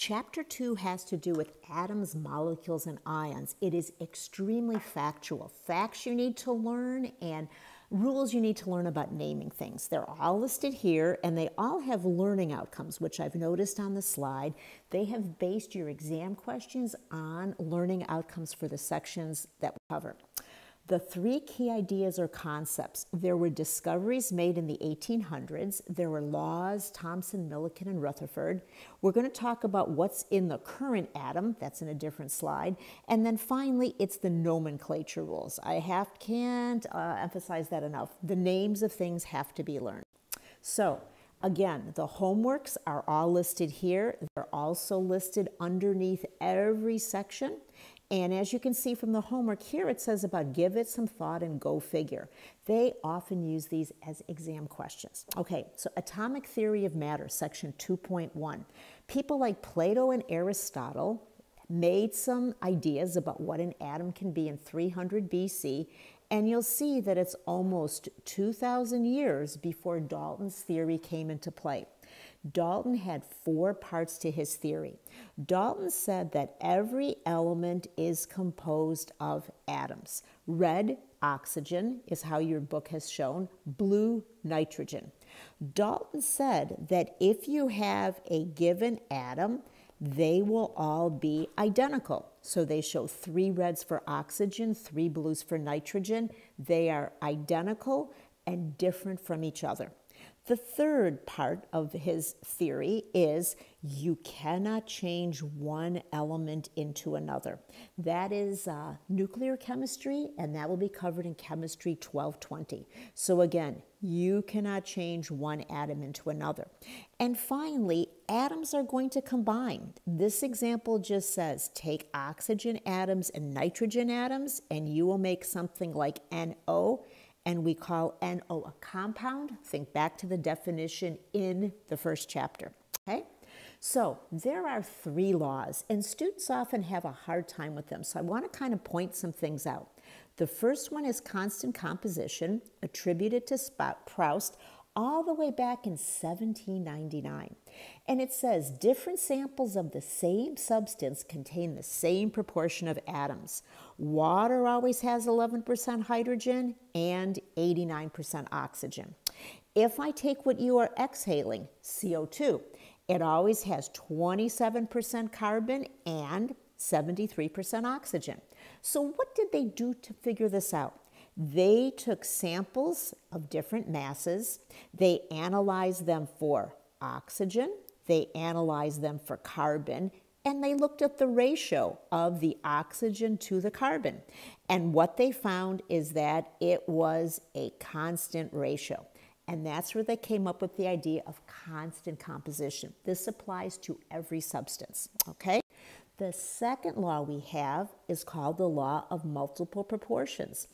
Chapter 2 has to do with atoms, molecules, and ions. It is extremely factual. Facts you need to learn and rules you need to learn about naming things. They're all listed here and they all have learning outcomes, which I've noticed on the slide. They have based your exam questions on learning outcomes for the sections that we cover. The three key ideas or concepts there were discoveries made in the 1800s, there were Laws, Thomson, Millikan, and Rutherford. We're going to talk about what's in the current atom, that's in a different slide. And then finally, it's the nomenclature rules. I have, can't uh, emphasize that enough. The names of things have to be learned. So, Again, the homeworks are all listed here. They're also listed underneath every section. And as you can see from the homework here, it says about give it some thought and go figure. They often use these as exam questions. Okay, so Atomic Theory of Matter, section 2.1. People like Plato and Aristotle made some ideas about what an atom can be in 300 BC, and you'll see that it's almost 2,000 years before Dalton's theory came into play. Dalton had four parts to his theory. Dalton said that every element is composed of atoms. Red, oxygen, is how your book has shown, blue, nitrogen. Dalton said that if you have a given atom, they will all be identical. So they show three reds for oxygen, three blues for nitrogen. They are identical and different from each other. The third part of his theory is you cannot change one element into another. That is uh, nuclear chemistry, and that will be covered in Chemistry 1220. So, again, you cannot change one atom into another. And finally, atoms are going to combine. This example just says take oxygen atoms and nitrogen atoms, and you will make something like NO and we call NO a compound. Think back to the definition in the first chapter. Okay? So there are three laws, and students often have a hard time with them. So I want to kind of point some things out. The first one is constant composition, attributed to Proust, all the way back in 1799. And it says different samples of the same substance contain the same proportion of atoms. Water always has 11% hydrogen and 89% oxygen. If I take what you are exhaling, CO2, it always has 27% carbon and 73% oxygen. So, what did they do to figure this out? They took samples of different masses, they analyzed them for oxygen, they analyzed them for carbon, and they looked at the ratio of the oxygen to the carbon. And what they found is that it was a constant ratio. And that's where they came up with the idea of constant composition. This applies to every substance, okay? The second law we have is called the law of multiple proportions.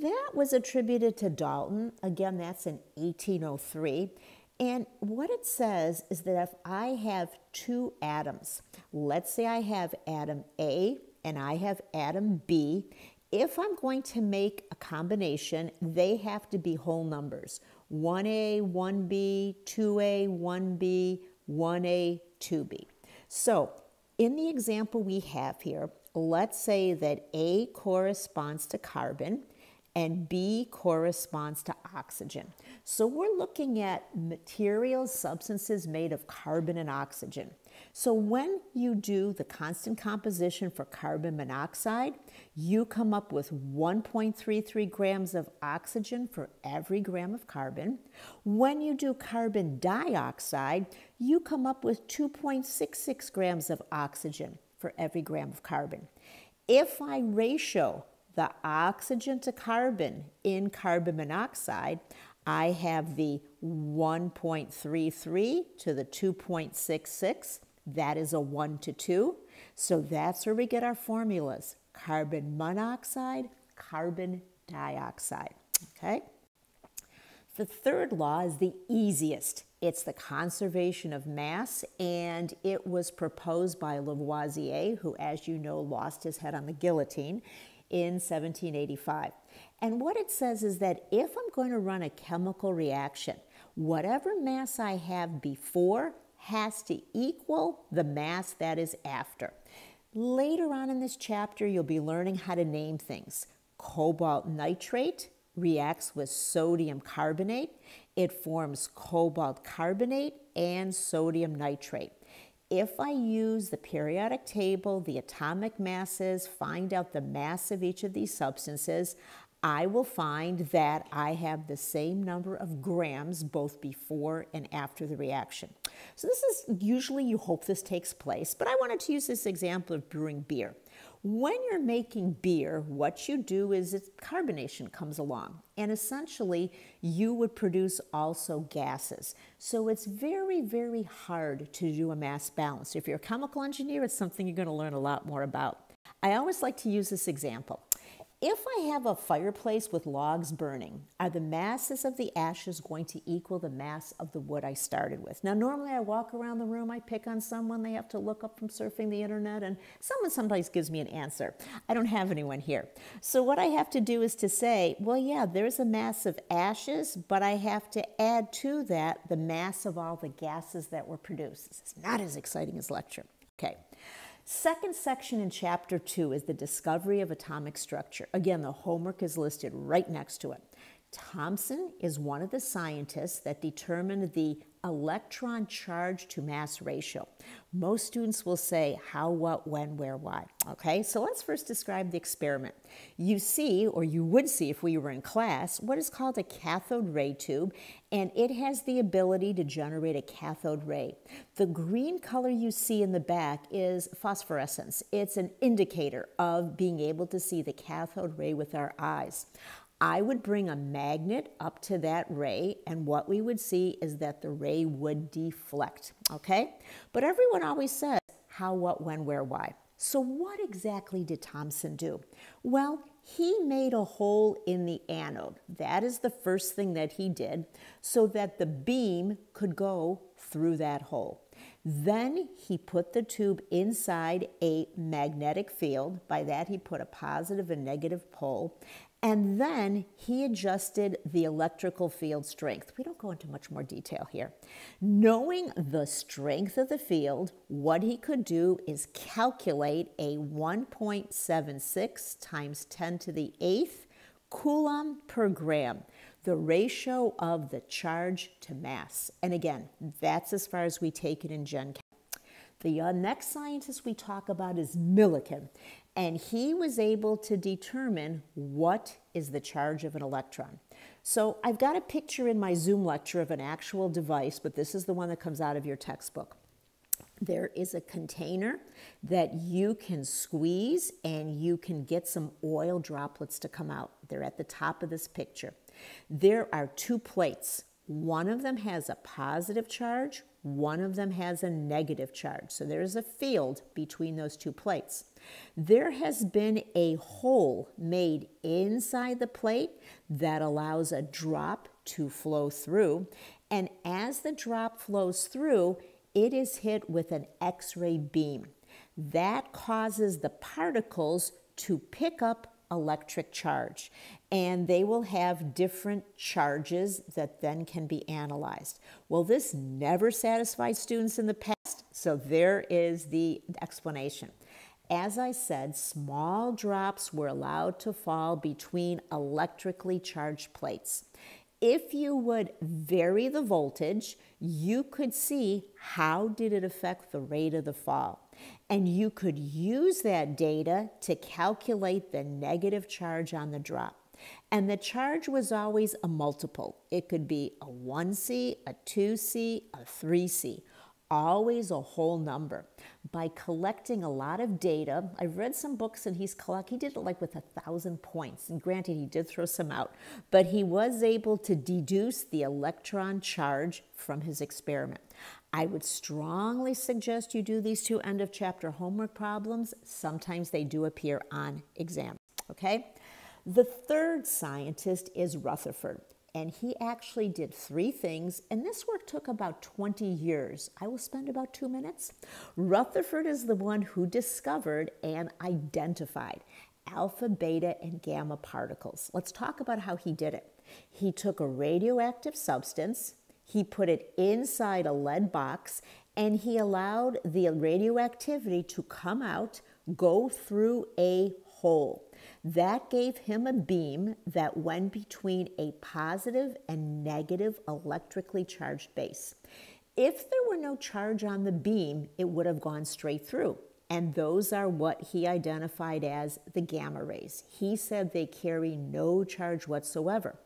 That was attributed to Dalton. Again, that's in 1803. And what it says is that if I have two atoms, let's say I have atom A and I have atom B, if I'm going to make a combination, they have to be whole numbers 1A, 1B, 2A, 1B, 1A, 2B. So in the example we have here, let's say that A corresponds to carbon and B corresponds to oxygen. So we're looking at materials, substances made of carbon and oxygen. So when you do the constant composition for carbon monoxide, you come up with 1.33 grams of oxygen for every gram of carbon. When you do carbon dioxide, you come up with 2.66 grams of oxygen for every gram of carbon. If I ratio the oxygen to carbon in carbon monoxide, I have the 1.33 to the 2.66. That is a 1 to 2. So that's where we get our formulas carbon monoxide, carbon dioxide. Okay? The third law is the easiest. It's the conservation of mass, and it was proposed by Lavoisier, who, as you know, lost his head on the guillotine in 1785. And what it says is that if I'm going to run a chemical reaction, whatever mass I have before has to equal the mass that is after. Later on in this chapter, you'll be learning how to name things. Cobalt nitrate reacts with sodium carbonate. It forms cobalt carbonate and sodium nitrate. If I use the periodic table, the atomic masses, find out the mass of each of these substances, I will find that I have the same number of grams both before and after the reaction. So this is usually you hope this takes place, but I wanted to use this example of brewing beer. When you're making beer, what you do is it's carbonation comes along, and essentially you would produce also gases. So it's very, very hard to do a mass balance. If you're a chemical engineer, it's something you're going to learn a lot more about. I always like to use this example. If I have a fireplace with logs burning, are the masses of the ashes going to equal the mass of the wood I started with? Now, normally I walk around the room, I pick on someone, they have to look up from surfing the internet, and someone sometimes gives me an answer. I don't have anyone here. So, what I have to do is to say, well, yeah, there's a mass of ashes, but I have to add to that the mass of all the gases that were produced. This is not as exciting as lecture. Okay. Second section in chapter two is the discovery of atomic structure. Again, the homework is listed right next to it. Thompson is one of the scientists that determined the electron charge to mass ratio. Most students will say how, what, when, where, why. Okay, so let's first describe the experiment. You see, or you would see if we were in class, what is called a cathode ray tube, and it has the ability to generate a cathode ray. The green color you see in the back is phosphorescence. It's an indicator of being able to see the cathode ray with our eyes. I would bring a magnet up to that ray, and what we would see is that the ray would deflect, okay? But everyone always says how, what, when, where, why. So, what exactly did Thomson do? Well, he made a hole in the anode. That is the first thing that he did so that the beam could go through that hole. Then he put the tube inside a magnetic field. By that, he put a positive and negative pole. And then he adjusted the electrical field strength. We don't go into much more detail here. Knowing the strength of the field, what he could do is calculate a 1.76 times 10 to the eighth coulomb per gram the ratio of the charge to mass. And again, that's as far as we take it in Gen Chem. The uh, next scientist we talk about is Millikan, and he was able to determine what is the charge of an electron. So I've got a picture in my Zoom lecture of an actual device, but this is the one that comes out of your textbook. There is a container that you can squeeze and you can get some oil droplets to come out. They're at the top of this picture. There are two plates. One of them has a positive charge, one of them has a negative charge. So there is a field between those two plates. There has been a hole made inside the plate that allows a drop to flow through. And as the drop flows through, it is hit with an X ray beam. That causes the particles to pick up electric charge. And they will have different charges that then can be analyzed. Well, this never satisfied students in the past, so there is the explanation. As I said, small drops were allowed to fall between electrically charged plates if you would vary the voltage, you could see how did it affect the rate of the fall. And you could use that data to calculate the negative charge on the drop. And the charge was always a multiple. It could be a 1C, a 2C, a 3C always a whole number. By collecting a lot of data, I have read some books and he's collect, he did it like with a thousand points. And granted, he did throw some out, but he was able to deduce the electron charge from his experiment. I would strongly suggest you do these two end of chapter homework problems. Sometimes they do appear on exam, okay? The third scientist is Rutherford. And he actually did three things, and this work took about 20 years. I will spend about two minutes. Rutherford is the one who discovered and identified alpha, beta, and gamma particles. Let's talk about how he did it. He took a radioactive substance, he put it inside a lead box, and he allowed the radioactivity to come out, go through a hole. That gave him a beam that went between a positive and negative electrically charged base. If there were no charge on the beam, it would have gone straight through. And those are what he identified as the gamma rays. He said they carry no charge whatsoever.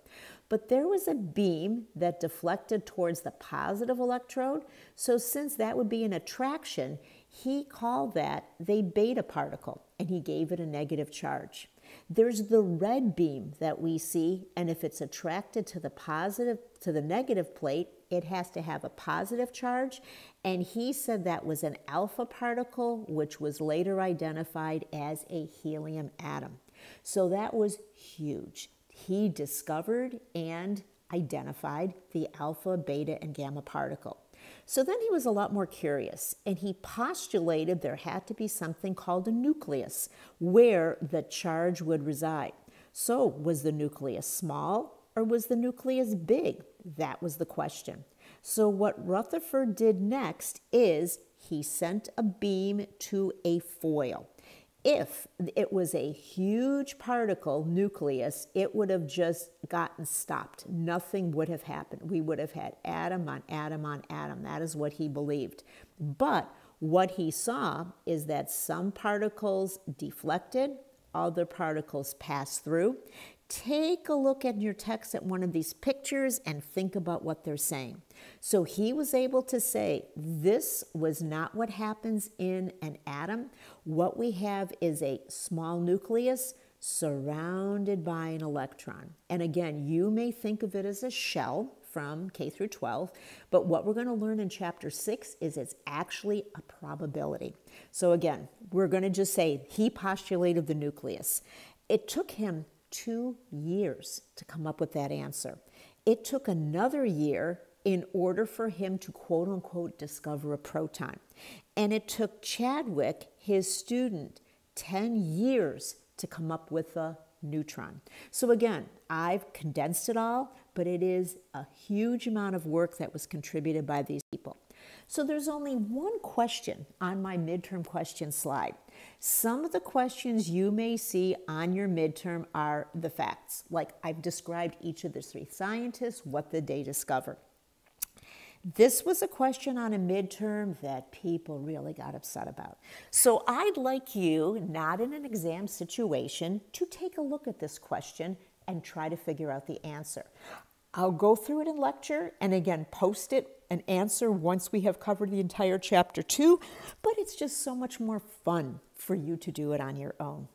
But there was a beam that deflected towards the positive electrode. So, since that would be an attraction, he called that the beta particle and he gave it a negative charge. There's the red beam that we see, and if it's attracted to the positive, to the negative plate, it has to have a positive charge. And he said that was an alpha particle, which was later identified as a helium atom. So that was huge. He discovered and identified the alpha, beta, and gamma particle. So then he was a lot more curious and he postulated there had to be something called a nucleus where the charge would reside. So, was the nucleus small or was the nucleus big? That was the question. So, what Rutherford did next is he sent a beam to a foil if it was a huge particle nucleus, it would have just gotten stopped. Nothing would have happened. We would have had atom on atom on atom. That is what he believed. But what he saw is that some particles deflected, other particles passed through. Take a look at your text at one of these pictures and think about what they're saying. So he was able to say, This was not what happens in an atom. What we have is a small nucleus surrounded by an electron. And again, you may think of it as a shell from K through 12, but what we're going to learn in chapter 6 is it's actually a probability. So again, we're going to just say he postulated the nucleus. It took him two years to come up with that answer. It took another year in order for him to quote unquote discover a proton. And it took Chadwick, his student, 10 years to come up with a neutron. So again, I've condensed it all, but it is a huge amount of work that was contributed by these so there's only one question on my midterm question slide. Some of the questions you may see on your midterm are the facts, like I've described each of the three scientists, what did they discover. This was a question on a midterm that people really got upset about. So I'd like you, not in an exam situation, to take a look at this question and try to figure out the answer. I'll go through it in lecture and again post it an answer once we have covered the entire chapter two, but it's just so much more fun for you to do it on your own.